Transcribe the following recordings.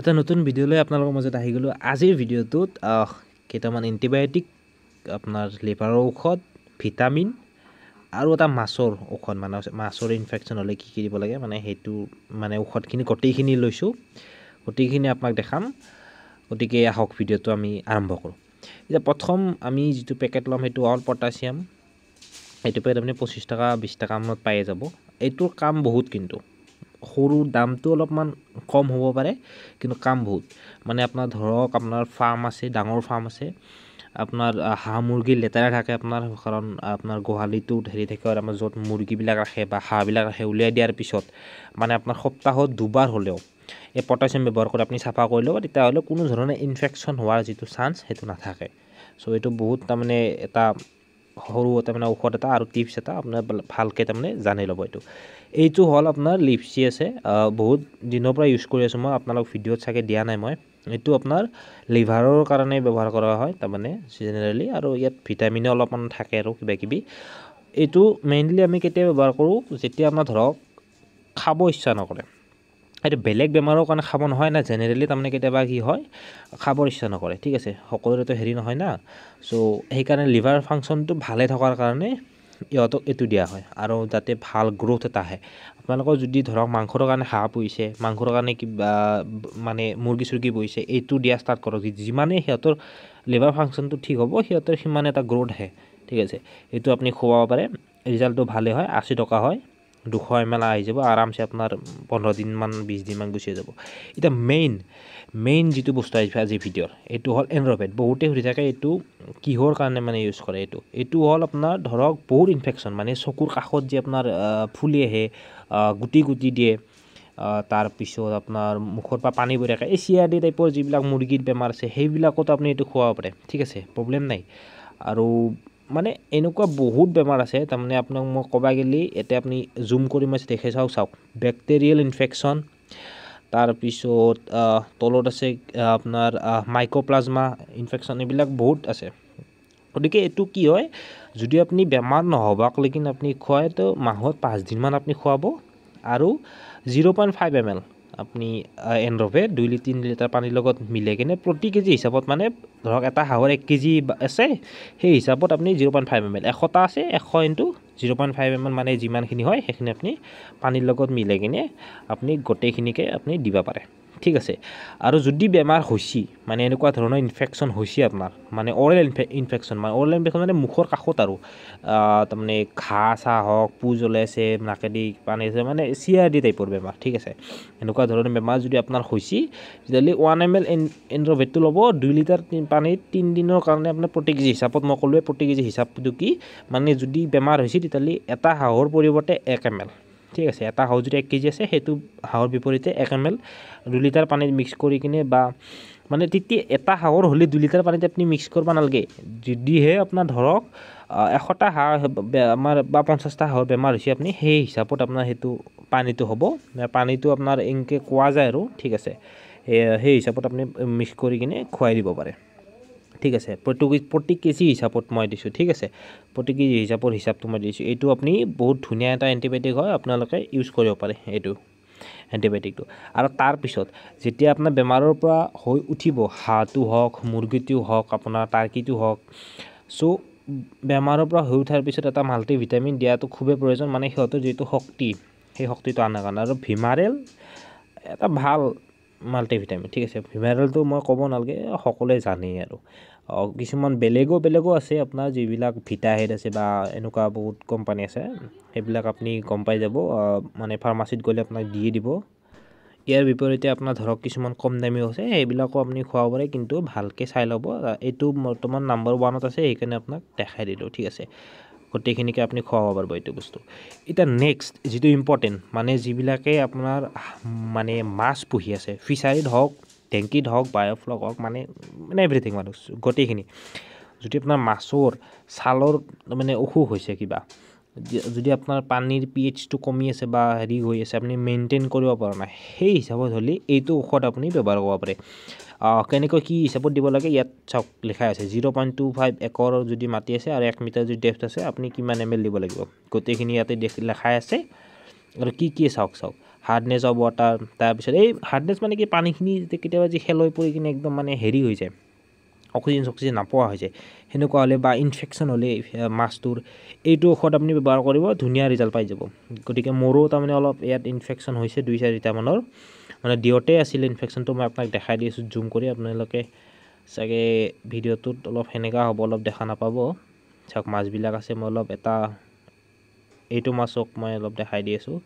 এটা নতুন ভিডিঅ' লৈ আপোনালোকৰ মাজত আহি গ'লোঁ আজিৰ ভিডিঅ'টোত কেইটামান এণ্টিবায়'টিক আপোনাৰ লিভাৰৰ ঔষধ ভিটামিন আৰু এটা মাছৰ ঔষধ মানে মাছৰ ইনফেকশ্যন হ'লে কি কি দিব লাগে মানে সেইটো মানে ঔষধখিনি গোটেইখিনি লৈছোঁ গোটেইখিনি আপোনাক দেখাম গতিকে আহক ভিডিঅ'টো আমি আৰম্ভ কৰোঁ এতিয়া প্ৰথম আমি যিটো পেকেট ল'ম সেইটো অল পটাছিয়াম সেইটো পেকেট আপুনি পঁচিছ টকা বিছ টকা মানত পায়ে যাব এইটোৰ কাম বহুত কিন্তু সৰু দামটো অলপমান কম হ'ব পাৰে কিন্তু কাম বহুত মানে আপোনাৰ ধৰক আপোনাৰ ফাৰ্ম আছে ডাঙৰ ফাৰ্ম আছে আপোনাৰ হাঁহ মুৰ্গী লেতেৰা থাকে আপোনাৰ কাৰণ আপোনাৰ গোহালিটোত হেৰি থাকে আৰু আমাৰ য'ত মুৰ্গীবিলাক ৰাখে বা হাঁহবিলাক ৰাখে উলিয়াই দিয়াৰ পিছত মানে আপোনাৰ সপ্তাহত দুবাৰ হ'লেও এই পটাছিয়াম ব্যৱহাৰ কৰি আপুনি চাফা কৰি ল'ব তেতিয়াহ'লে কোনো ধৰণৰ ইনফেকশ্যন হোৱাৰ যিটো চান্স সেইটো নাথাকে চ' এইটো বহুত তাৰমানে এটা সৰু তাৰমানে ঔষধ এটা আৰু টিপছ এটা আপোনাৰ ভালকৈ তাৰমানে জানি ল'ব এইটো এইটো হ'ল আপোনাৰ লিপচি আছে বহুত দিনৰ পৰা ইউজ কৰি আছোঁ মই আপোনালোক ভিডিঅ'ত চাগে দিয়া নাই মই এইটো আপোনাৰ লিভাৰৰ কাৰণে ব্যৱহাৰ কৰা হয় তাৰমানে জেনেৰেলি আৰু ইয়াত ভিটামিন অলপমান থাকে আৰু কিবাকিবি এইটো মেইনলি আমি কেতিয়া ব্যৱহাৰ কৰোঁ যেতিয়া আপোনাৰ ধৰক খাব ইচ্ছা নকৰে সেইটো বেলেগ বেমাৰৰ কাৰণে খাব নহয় না জেনেৰেলি তাৰমানে কেতিয়াবা কি হয় খাবৰ ইচ্ছা নকৰে ঠিক আছে সকলোৰেতো হেৰি নহয় না চ' সেইকাৰণে লিভাৰ ফাংচনটো ভালে থকাৰ কাৰণে ইহঁতক এইটো দিয়া হয় আৰু যাতে ভাল গ্ৰ'থ এটা আহে আপোনালোকৰ যদি ধৰক মাংসৰ কাৰণে হাঁহ পুহিছে মাংসৰ কাৰণে কিবা মানে মুৰ্গী চুৰ্গী পুহিছে এইটো দিয়া ষ্টাৰ্ট কৰক যিমানেই সিহঁতৰ লিভাৰ ফাংচনটো ঠিক হ'ব সিহঁতৰ সিমানে এটা গ্ৰ'থ আহে ঠিক আছে এইটো আপুনি খুৱাব পাৰে ৰিজাল্টটো ভালে হয় আশী টকা হয় দুশ এম এল আহি যাব আৰামছে আপোনাৰ পোন্ধৰ দিনমান বিছ দিনমান গুচি যাব এতিয়া মেইন মেইন যিটো বস্তু আহিছে আজি ভিডিঅ'ৰ এইটো হ'ল এনৰ'পেড বহুতে সুধি থাকে এইটো কিহৰ কাৰণে মানে ইউজ কৰে এইটো এইটো হ'ল আপোনাৰ ধৰক বহুত ইনফেকশ্যন মানে চকুৰ কাষত যে আপোনাৰ ফুলি আহে গুটি গুটি দিয়ে তাৰপিছত আপোনাৰ মুখৰ পৰা পানী বৈ থাকে এই চি আৰ টাইপৰ যিবিলাক মুৰ্গীৰ বেমাৰ আছে সেইবিলাকতো আপুনি এইটো খুৱাব পাৰে ঠিক আছে প্ৰব্লেম নাই আৰু মানে এনেকুৱা বহুত বেমাৰ আছে তাৰমানে আপোনাক মই ক'ব গ'লে এতে আপুনি জুম কৰি মই দেখাই চাওক চাওক বেক্টেৰিয়েল ইনফেকশ্যন তাৰপিছত তলত আছে আপোনাৰ মাইক্ৰ'প্লাজমা ইনফেকশ্যন এইবিলাক বহুত আছে গতিকে এইটো কি হয় যদি আপুনি বেমাৰ নহ'বাক লেগি আপুনি খুৱাই তো মাহত পাঁচদিনমান আপুনি খুৱাব আৰু জিৰ' পইণ্ট ফাইভ এম এল আপুনি এনৰভে দুই লি তিনি লিটাৰ পানীৰ লগত মিলাই কিনে প্ৰতি কেজি হিচাপত মানে ধৰক এটা হাঁহৰ এক কেজি আছে সেই হিচাপত আপুনি জিৰ' পইণ্ট ফাইভ এম এল এশটা আছে এশ into zero' point five ML এল মানে যিমানখিনি হয় সেইখিনি আপুনি পানীৰ লগত মিলাই কিনে আপুনি গোটেইখিনিকে আপুনি দিব পাৰে ঠিক আছে আৰু যদি বেমাৰ হৈছে মানে এনেকুৱা ধৰণৰ ইনফেকশ্যন হৈছে আপোনাৰ মানে অৰেল ইনফে ইনফেকশ্যন মানে অৰেল ইনফেকশ্যন মানে মুখৰ কাষত আৰু তাৰমানে ঘাঁহ চাহ হওক পু জ্বলাইছে নাকেদি পানী আছে মানে চি আৰ টাইপৰ বেমাৰ ঠিক আছে এনেকুৱা ধৰণৰ বেমাৰ যদি আপোনাৰ হৈছে তেতিয়াহ'লে ওৱান এম এল এন এনড্ৰভেটটো ল'ব দুই লিটাৰ পানীত তিনিদিনৰ কাৰণে আপোনাৰ প্ৰতি কেজি হিচাপত মই ক'লোৱেই প্ৰতি কেজি হিচাপটো কি মানে যদি বেমাৰ হৈছে তেতিয়াহ'লে এটা হাঁহৰ পৰিৱৰ্তে এক এম এল ঠিক আছে এটা হাঁহ যদি এক কেজি আছে সেইটো হাঁহৰ বিপৰীতে এক এম এল দুই লিটাৰ পানীত মিক্স কৰি কিনে বা মানে তেতিয়া এটা হাঁহৰ হ'লে দুই লিটাৰ পানীত আপুনি মিক্স কৰিব নালাগে যদিহে আপোনাৰ ধৰক এশটা হাঁহ আমাৰ বা পঞ্চাছটা হাঁহৰ বেমাৰ হৈছে আপুনি সেই হিচাপত আপোনাৰ সেইটো পানীটো হ'ব পানীটো আপোনাৰ এনেকৈ কোৱা যায় আৰু ঠিক আছে সেই হিচাপত আপুনি মিক্স কৰি কিনে খুৱাই দিব পাৰে ঠিক আছে প্ৰতি প্ৰতি কেজি হিচাপত মই দিছোঁ ঠিক আছে প্ৰতি কেজি হিচাপত হিচাপটো মই দিছোঁ এইটো আপুনি বহুত ধুনীয়া এটা এণ্টিবায়'টিক হয় আপোনালোকে ইউজ কৰিব পাৰে এইটো এণ্টিবায়'টিকটো আৰু তাৰপিছত যেতিয়া আপোনাৰ বেমাৰৰ পৰা হৈ উঠিব হাঁহটো হওক মুৰ্গীটো হওক আপোনাৰ টাৰ্কিটো হওক চ' বেমাৰৰ পৰা হৈ উঠাৰ পিছত এটা মাল্টি ভিটামিন দিয়াটো খুবেই প্ৰয়োজন মানে সিহঁতৰ যিটো শক্তি সেই শক্তিটো আনাৰ কাৰণে আৰু ভিমাৰেল এটা ভাল মাল্টিভিটামিন ঠিক আছে মিনাৰেলটো মই ক'ব নালাগে সকলোৱে জানেই আৰু কিছুমান বেলেগো বেলেগো আছে আপোনাৰ যিবিলাক ভিটাহেড আছে বা এনেকুৱা বহুত কোম্পানী আছে সেইবিলাক আপুনি গম পাই যাব মানে ফাৰ্মাচীত গ'লে আপোনাক দিয়ে দিব ইয়াৰ বিপৰীতে আপোনাৰ ধৰক কিছুমান কম দামীও আছে সেইবিলাকো আপুনি খুৱাব পাৰে কিন্তু ভালকৈ চাই ল'ব এইটো বৰ্তমান নাম্বাৰ ওৱানত আছে সেইকাৰণে আপোনাক দেখাই দিলোঁ ঠিক আছে গোটেইখিনিকে আপুনি খুৱাব পাৰিব এইটো বস্তু এতিয়া নেক্সট যিটো ইম্পৰ্টেণ্ট মানে যিবিলাকে আপোনাৰ মানে মাছ পুহি আছে ফিচাৰীত হওক টেংকীত হওক বায়'ফ্লক হওক মানে মানে এভৰিথিং মানে গোটেইখিনি যদি আপোনাৰ মাছৰ ছালৰ মানে অসুখ হৈছে কিবা যদি আপোনাৰ পানীৰ পি এইচটো কমি আছে বা হেৰি হৈ আছে আপুনি মেইনটেইন কৰিব পৰা নাই সেই হিচাপত হ'লে এইটো ঔষধ আপুনি ব্যৱহাৰ কৰিব পাৰে কেনেকৈ কি হিচাপত দিব লাগে ইয়াত চাওক লিখাই আছে জিৰ' পইণ্ট টু ফাইভ একৰ যদি মাটি আছে আৰু এক মিটাৰ যদি ডেপথ আছে আপুনি কিমান এম এল দিব লাগিব গোটেইখিনি ইয়াতে দেখ লিখাই আছে আৰু কি কি চাওক চাওক হাৰ্ডনেছ অফ ৱাটাৰ তাৰপিছত এই হাৰ্ডনেছ মানে কি পানীখিনি কেতিয়াবা যি শেল হৈ পৰি কিনে একদম মানে হেৰি হৈ যায় অক্সিজেন চক্সিজেন নোপোৱা হৈছে সেনেকুৱা হ'লে বা ইনফেকশ্যন হ'লে মাছটোৰ এইটো ঔষধ আপুনি ব্যৱহাৰ কৰিব ধুনীয়া ৰিজাল্ট পাই যাব গতিকে মোৰো তাৰমানে অলপ ইয়াত ইনফেকশ্যন হৈছে দুই চাৰিটামানৰ মানে দিওঁতে আছিলে ইনফেকশ্যনটো মই আপোনাক দেখাই দি আছোঁ জুম কৰি আপোনালোকে চাগে ভিডিঅ'টোত অলপ সেনেকুৱা হ'ব অলপ দেখা নাপাব চাওক মাছবিলাক আছে মই অলপ এটা এইটো মাছক মই অলপ দেখাই দি আছোঁ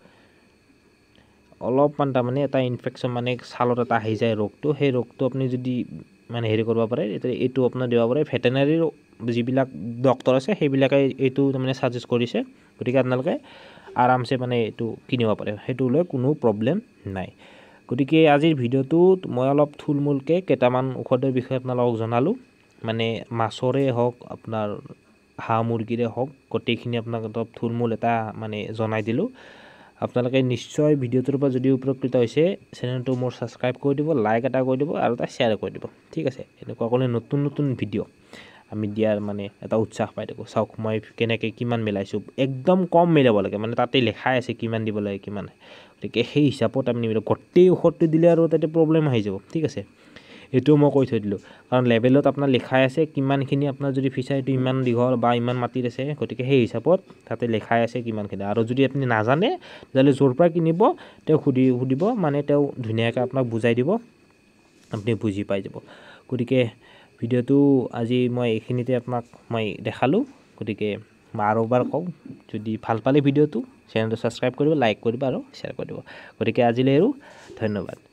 অলপমান তাৰমানে এটা ইনফেকশ্যন মানে ছালত এটা আহি যায় ৰোগটো সেই ৰোগটো আপুনি যদি মানে হেৰি কৰিব পাৰে এতিয়া এইটো আপোনাৰ দিব পাৰে ভেটেনেৰীৰ যিবিলাক ডক্টৰ আছে সেইবিলাকে এইটো তাৰমানে চাজেষ্ট কৰিছে গতিকে আপোনালোকে আৰামছে মানে এইটো কিনিব পাৰে সেইটো লৈ কোনো প্ৰব্লেম নাই গতিকে আজিৰ ভিডিঅ'টোত মই অলপ থুলমূলকৈ কেইটামান ঔষধৰ বিষয়ে আপোনালোকক জনালোঁ মানে মাছৰে হওক আপোনাৰ হাঁহ মুৰ্গীৰে হওক গোটেইখিনি আপোনাক অলপ থূলমূল এটা মানে জনাই দিলোঁ আপোনালোকে নিশ্চয় ভিডিঅ'টোৰ পৰা যদি উপকৃত হৈছে চেনেলটো মোৰ ছাবস্ক্ৰাইব কৰি দিব লাইক এটা কৰি দিব আৰু এটা শ্বেয়াৰ কৰি দিব ঠিক আছে এনেকুৱা ক'লে নতুন নতুন ভিডিঅ' আমি দিয়াৰ মানে এটা উৎসাহ পাই থাকোঁ চাওক মই কেনেকৈ কিমান মিলাইছোঁ একদম কম মিলাব লাগে মানে তাতে লেখাই আছে কিমান দিব লাগে কিমান গতিকে সেই হিচাপত আমি গোটেই ঔষধটো দিলে আৰু তাতে প্ৰব্লেম আহি যাব ঠিক আছে সেইটোও মই কৈ থৈ দিলোঁ কাৰণ লেভেলত আপোনাৰ লিখাই আছে কিমানখিনি আপোনাৰ যদি ফিচাৰীটো ইমান দীঘল বা ইমান মাটিত আছে গতিকে সেই হিচাপত তাতে লিখাই আছে কিমানখিনি আৰু যদি আপুনি নাজানে তেতিয়াহ'লে য'ৰ পৰা কিনিব তেওঁ সুধি সুধিব মানে তেওঁ ধুনীয়াকৈ আপোনাক বুজাই দিব আপুনি বুজি পাই যাব গতিকে ভিডিঅ'টো আজি মই এইখিনিতে আপোনাক মই দেখালোঁ গতিকে মই আৰু এবাৰ কওঁ যদি ভাল পালে ভিডিঅ'টো চেনেলটো ছাবস্ক্ৰাইব কৰিব লাইক কৰিব আৰু শ্বেয়াৰ কৰিব গতিকে আজিলৈ আৰু ধন্যবাদ